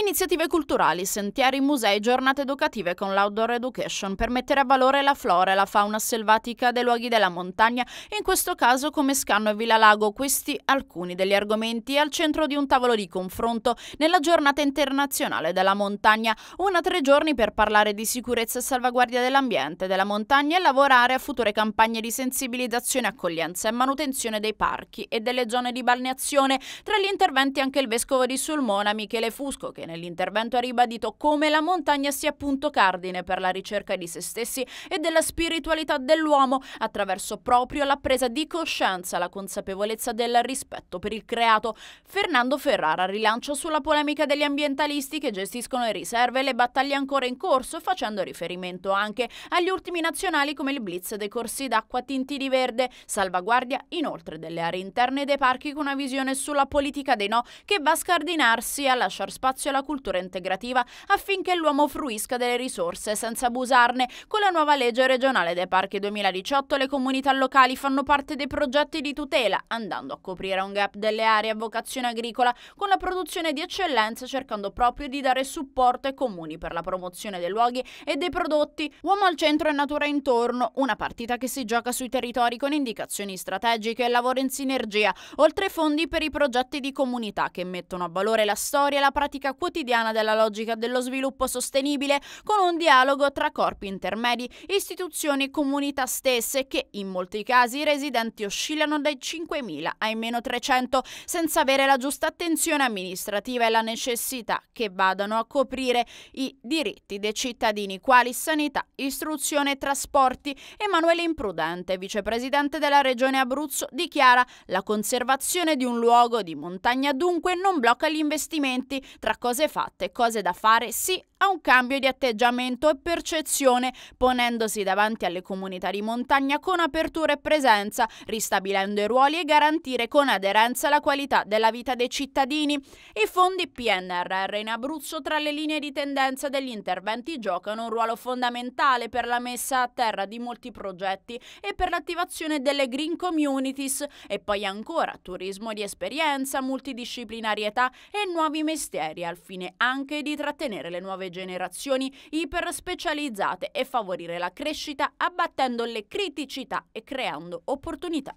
Iniziative culturali, sentieri, musei, giornate educative con l'outdoor education per mettere a valore la flora e la fauna selvatica dei luoghi della montagna, in questo caso come Scanno e Villa Lago, questi alcuni degli argomenti al centro di un tavolo di confronto nella giornata internazionale della montagna, una tre giorni per parlare di sicurezza e salvaguardia dell'ambiente, della montagna e lavorare a future campagne di sensibilizzazione, accoglienza e manutenzione dei parchi e delle zone di balneazione. Tra gli interventi anche il vescovo di Sulmona, Michele Fusco, che nell'intervento ha ribadito come la montagna sia punto cardine per la ricerca di se stessi e della spiritualità dell'uomo attraverso proprio la presa di coscienza, la consapevolezza del rispetto per il creato. Fernando Ferrara rilancia sulla polemica degli ambientalisti che gestiscono le riserve e le battaglie ancora in corso, facendo riferimento anche agli ultimi nazionali come il blitz dei corsi d'acqua tinti di verde, salvaguardia inoltre delle aree interne dei parchi con una visione sulla politica dei no che va a scardinarsi a lasciare spazio spazio alla cultura integrativa affinché l'uomo fruisca delle risorse senza abusarne. Con la nuova legge regionale dei parchi 2018 le comunità locali fanno parte dei progetti di tutela, andando a coprire un gap delle aree a vocazione agricola con la produzione di eccellenza cercando proprio di dare supporto ai comuni per la promozione dei luoghi e dei prodotti. Uomo al centro e natura intorno, una partita che si gioca sui territori con indicazioni strategiche e lavoro in sinergia, oltre ai fondi per i progetti di comunità che mettono a valore la storia e la pratica quotidiana della logica dello sviluppo sostenibile con un dialogo tra corpi intermedi, istituzioni e comunità stesse che in molti casi i residenti oscillano dai 5.000 ai meno 300 senza avere la giusta attenzione amministrativa e la necessità che vadano a coprire i diritti dei cittadini quali sanità, istruzione e trasporti. Emanuele Imprudente, vicepresidente della regione Abruzzo, dichiara la conservazione di un luogo di montagna dunque non blocca gli investimenti tra cose fatte, cose da fare, sì a un cambio di atteggiamento e percezione, ponendosi davanti alle comunità di montagna con apertura e presenza, ristabilendo i ruoli e garantire con aderenza la qualità della vita dei cittadini. I fondi PNRR in Abruzzo tra le linee di tendenza degli interventi giocano un ruolo fondamentale per la messa a terra di molti progetti e per l'attivazione delle green communities e poi ancora turismo di esperienza, multidisciplinarietà e nuovi mestieri al fine anche di trattenere le nuove generazioni iperspecializzate e favorire la crescita abbattendo le criticità e creando opportunità.